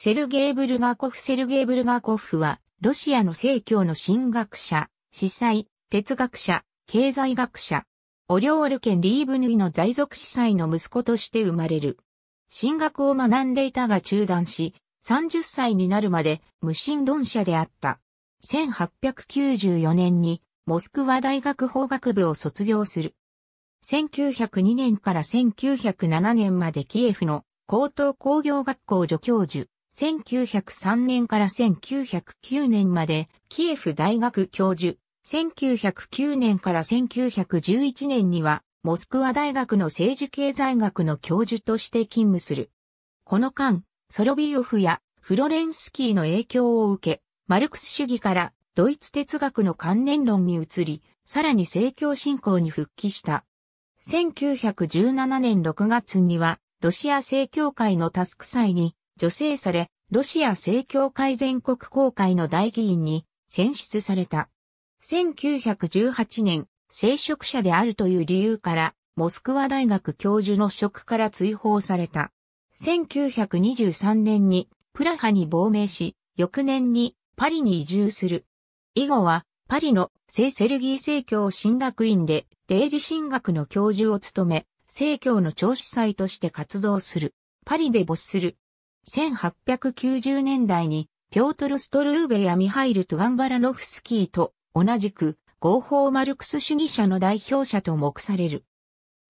セルゲイ・ブルガーコフセルゲイ・ブルガーコフは、ロシアの正教の神学者、司祭、哲学者、経済学者、オリオール県リーブヌイの在属司祭の息子として生まれる。神学を学んでいたが中断し、30歳になるまで無神論者であった。1894年にモスクワ大学法学部を卒業する。1902年から1907年までキエフの高等工業学校助教授、1903年から1909年までキエフ大学教授、1909年から1911年にはモスクワ大学の政治経済学の教授として勤務する。この間、ソロビオフやフロレンスキーの影響を受け、マルクス主義からドイツ哲学の関連論に移り、さらに政教信仰に復帰した。1917年6月には、ロシア政教会のタスク祭に女性され、ロシア正教会全国公会の大議員に選出された。1918年、聖職者であるという理由から、モスクワ大学教授の職から追放された。1923年にプラハに亡命し、翌年にパリに移住する。以後はパリの聖セルギー正教神学院でデイ理神学の教授を務め、正教の調子祭として活動する。パリで没する。1890年代に、ピョートル・ストルーベやミハイル・トゥガンバラノフスキーと同じく合法マルクス主義者の代表者と目される。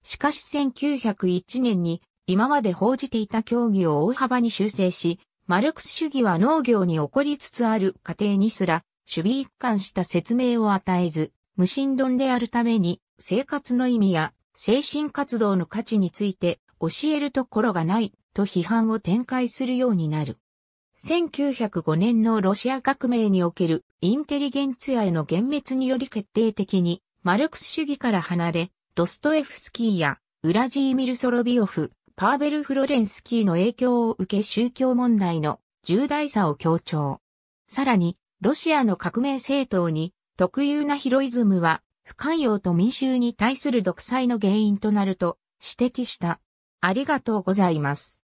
しかし1901年に今まで報じていた協議を大幅に修正し、マルクス主義は農業に起こりつつある過程にすら、守備一貫した説明を与えず、無神論であるために、生活の意味や精神活動の価値について教えるところがないと批判を展開するようになる。1905年のロシア革命におけるインテリゲンツィアへの幻滅により決定的にマルクス主義から離れ、ドストエフスキーやウラジーミル・ソロビオフ、パーベル・フロレンスキーの影響を受け宗教問題の重大さを強調。さらに、ロシアの革命政党に特有なヒロイズムは不寛容と民衆に対する独裁の原因となると指摘した。ありがとうございます。